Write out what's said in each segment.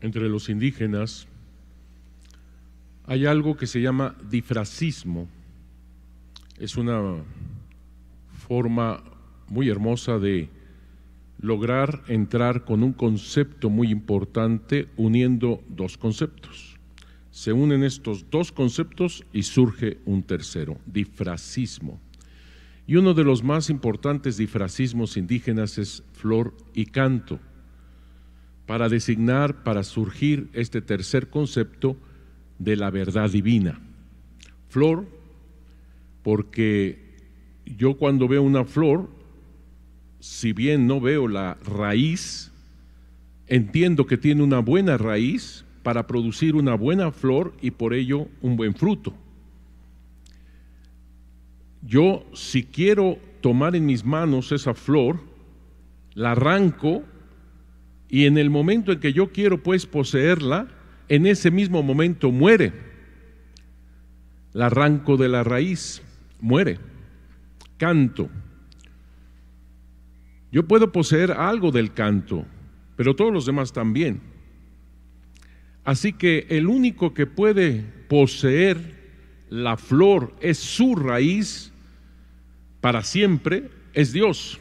entre los indígenas, hay algo que se llama difracismo. Es una forma muy hermosa de lograr entrar con un concepto muy importante uniendo dos conceptos. Se unen estos dos conceptos y surge un tercero, difracismo. Y uno de los más importantes difracismos indígenas es flor y canto para designar, para surgir este tercer concepto de la verdad divina. Flor, porque yo cuando veo una flor, si bien no veo la raíz, entiendo que tiene una buena raíz para producir una buena flor y por ello un buen fruto. Yo si quiero tomar en mis manos esa flor, la arranco y en el momento en que yo quiero pues poseerla, en ese mismo momento muere. La arranco de la raíz, muere. Canto. Yo puedo poseer algo del canto, pero todos los demás también. Así que el único que puede poseer la flor es su raíz para siempre, es Dios.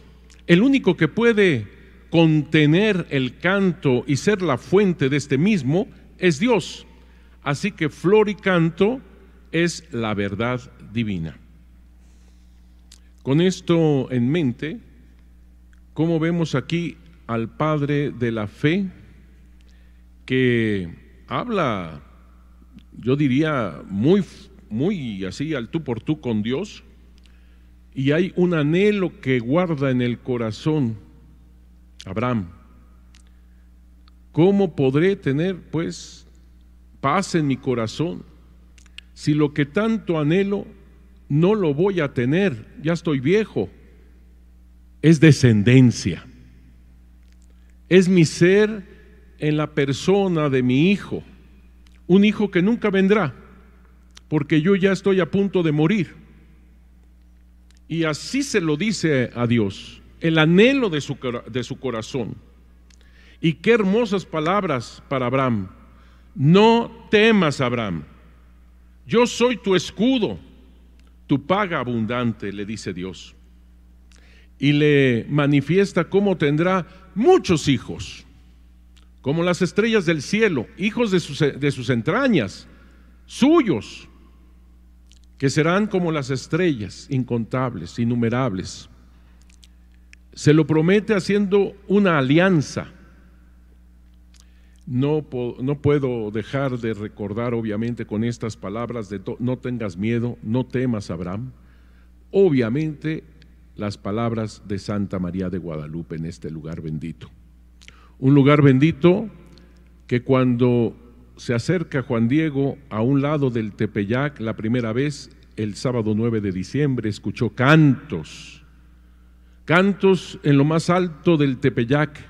El único que puede contener el canto y ser la fuente de este mismo es Dios. Así que flor y canto es la verdad divina. Con esto en mente, ¿cómo vemos aquí al Padre de la Fe que habla, yo diría, muy, muy así al tú por tú con Dios? Y hay un anhelo que guarda en el corazón Abraham, ¿cómo podré tener pues paz en mi corazón si lo que tanto anhelo no lo voy a tener? Ya estoy viejo. Es descendencia. Es mi ser en la persona de mi hijo. Un hijo que nunca vendrá, porque yo ya estoy a punto de morir. Y así se lo dice a Dios el anhelo de su, corazón. Y qué hermosas palabras para Abraham. No temas, Abraham. Yo soy tu escudo, tu paga abundante, le dice Dios. Y le manifiesta cómo tendrá muchos hijos, como las estrellas del cielo, hijos de sus, de sus entrañas, suyos, que serán como las estrellas, incontables, innumerables se lo promete haciendo una alianza. No, no, puedo dejar de recordar, obviamente, con estas palabras de no tengas miedo, no temas, Abraham. Obviamente, las palabras de Santa María de Guadalupe en este lugar bendito. Un lugar bendito que cuando se acerca Juan Diego a un lado del Tepeyac la primera vez, el sábado 9 de diciembre, escuchó cantos cantos en lo más alto del Tepeyac.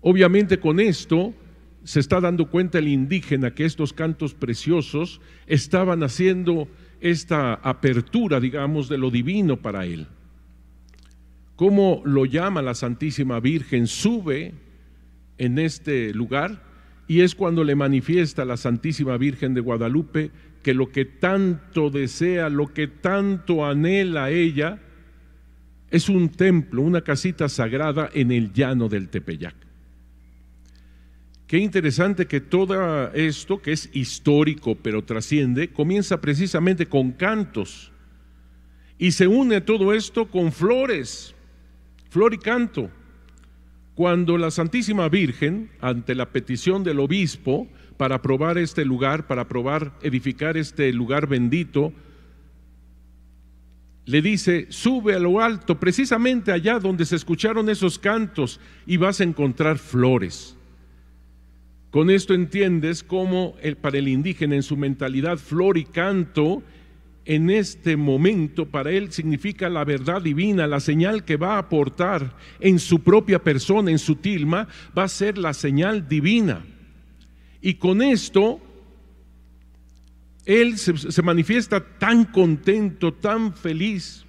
Obviamente con esto se está dando cuenta el indígena que estos cantos preciosos estaban haciendo esta apertura, digamos, de lo divino para él. ¿Cómo lo llama la Santísima Virgen? Sube en este lugar y es cuando le manifiesta a la Santísima Virgen de Guadalupe que lo que tanto desea, lo que tanto anhela ella, es un templo, una casita sagrada en el llano del Tepeyac. Qué interesante que todo esto, que es histórico pero trasciende, comienza precisamente con cantos y se une todo esto con flores, flor y canto. Cuando la Santísima Virgen, ante la petición del obispo para probar este lugar, para probar edificar este lugar bendito, le dice, sube a lo alto, precisamente allá donde se escucharon esos cantos, y vas a encontrar flores. Con esto entiendes cómo para el indígena en su mentalidad flor y canto en este momento para él significa la verdad divina, la señal que va a aportar en su propia persona, en su tilma, va a ser la señal divina. Y con esto él se, manifiesta tan contento, tan feliz,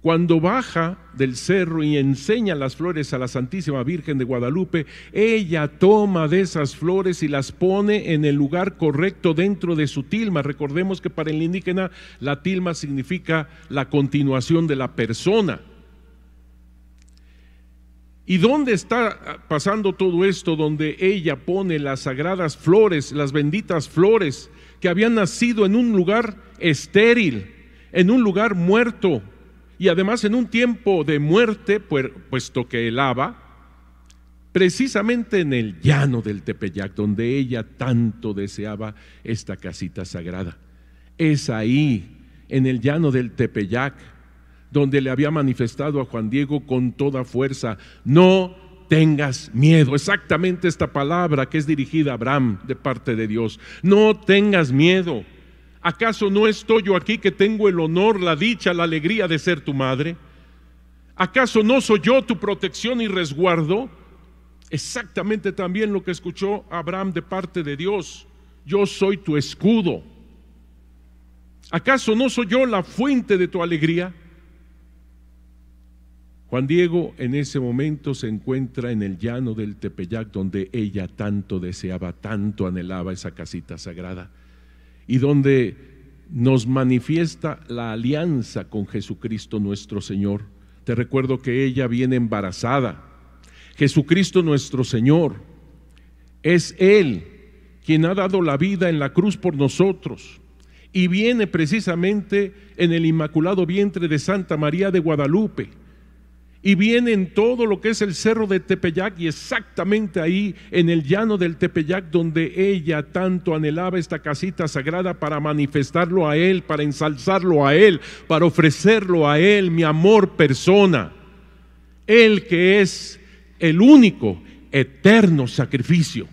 cuando baja del cerro y enseña las flores a la Santísima Virgen de Guadalupe, ella toma de esas flores y las pone en el lugar correcto dentro de su tilma. Recordemos que para el indígena la tilma significa la continuación de la persona. ¿Y dónde está pasando todo esto donde ella pone las sagradas flores, las benditas flores, que habían nacido en un lugar estéril, en un lugar muerto, y además en un tiempo de muerte, puesto que helaba, precisamente en el llano del Tepeyac, donde ella tanto deseaba esta casita sagrada? Es ahí, en el llano del Tepeyac, donde le había manifestado a Juan Diego con toda fuerza, no tengas miedo, exactamente esta palabra que es dirigida a Abraham de parte de Dios, no tengas miedo. ¿Acaso no estoy yo aquí que tengo el honor, la dicha, la alegría de ser tu madre? ¿Acaso no soy yo tu protección y resguardo? Exactamente también lo que escuchó Abraham de parte de Dios. Yo soy tu escudo. ¿Acaso no soy yo la fuente de tu alegría? Juan Diego en ese momento se encuentra en el llano del Tepeyac donde ella tanto deseaba, tanto anhelaba esa casita sagrada y donde nos manifiesta la alianza con Jesucristo nuestro Señor. Te recuerdo que ella viene embarazada. Jesucristo nuestro Señor es Él quien ha dado la vida en la cruz por nosotros y viene precisamente en el inmaculado vientre de Santa María de Guadalupe y viene en todo lo que es el cerro de Tepeyac y exactamente ahí en el llano del Tepeyac donde ella tanto anhelaba esta casita sagrada para manifestarlo a él, para ensalzarlo a él, para ofrecerlo a él, mi amor persona. Él que es el único eterno sacrificio.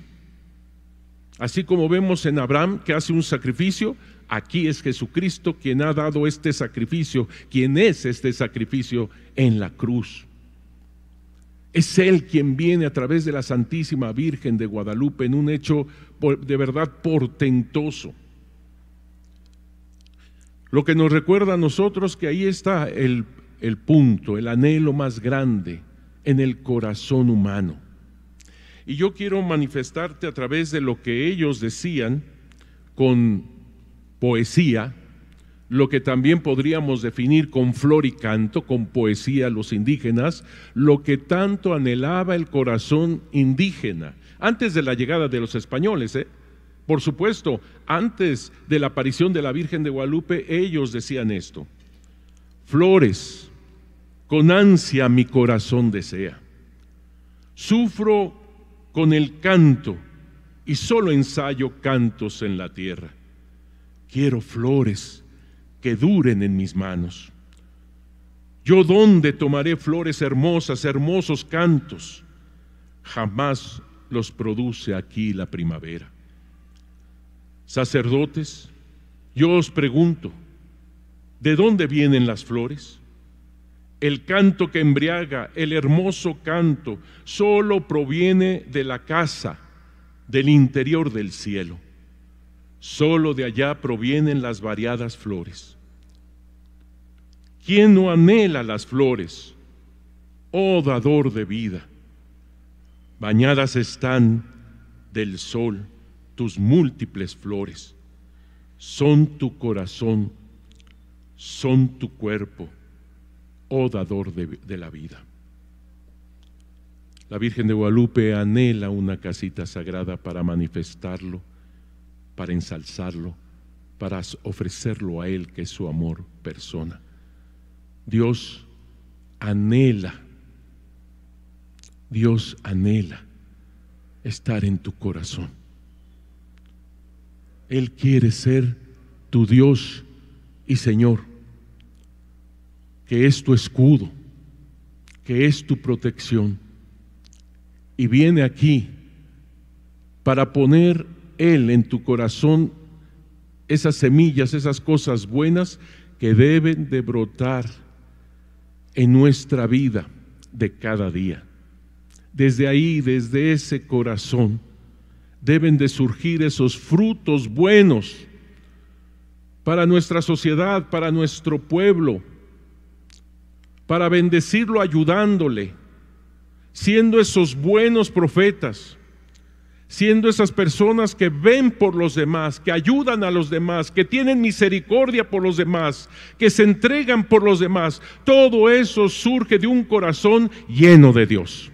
Así como vemos en Abraham que hace un sacrificio, aquí es Jesucristo quien ha dado este sacrificio, quien es este sacrificio en la cruz. Es Él quien viene a través de la Santísima Virgen de Guadalupe en un hecho de verdad portentoso. Lo que nos recuerda a nosotros que ahí está el, el, punto, el anhelo más grande en el corazón humano. Y yo quiero manifestarte a través de lo que ellos decían con poesía, lo que también podríamos definir con flor y canto, con poesía los indígenas, lo que tanto anhelaba el corazón indígena, antes de la llegada de los españoles. ¿eh? Por supuesto, antes de la aparición de la Virgen de Guadalupe, ellos decían esto, flores, con ansia mi corazón desea, sufro con el canto y solo ensayo cantos en la tierra quiero flores que duren en mis manos. Yo dónde tomaré flores hermosas, hermosos cantos. Jamás los produce aquí la primavera. Sacerdotes, yo os pregunto, ¿de dónde vienen las flores? El canto que embriaga, el hermoso canto, solo proviene de la casa, del interior del cielo. Solo de allá provienen las variadas flores. ¿Quién no anhela las flores? Oh dador de vida, bañadas están del sol tus múltiples flores. Son tu corazón, son tu cuerpo, oh dador de, de la vida. La Virgen de Guadalupe anhela una casita sagrada para manifestarlo para ensalzarlo, para ofrecerlo a Él, que es su amor persona. Dios anhela, Dios anhela estar en tu corazón. Él quiere ser tu Dios y Señor, que es tu escudo, que es tu protección. Y viene aquí para poner él en tu corazón esas semillas, esas cosas buenas que deben de brotar en nuestra vida de cada día. Desde ahí, desde ese corazón, deben de surgir esos frutos buenos para nuestra sociedad, para nuestro pueblo, para bendecirlo ayudándole, siendo esos buenos profetas siendo esas personas que ven por los demás, que ayudan a los demás, que tienen misericordia por los demás, que se entregan por los demás. Todo eso surge de un corazón lleno de Dios.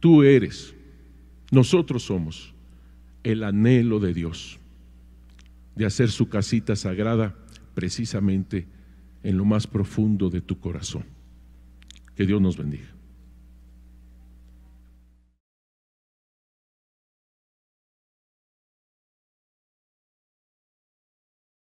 Tú eres, nosotros somos el anhelo de Dios de hacer su casita sagrada precisamente en lo más profundo de tu corazón. Que Dios nos bendiga.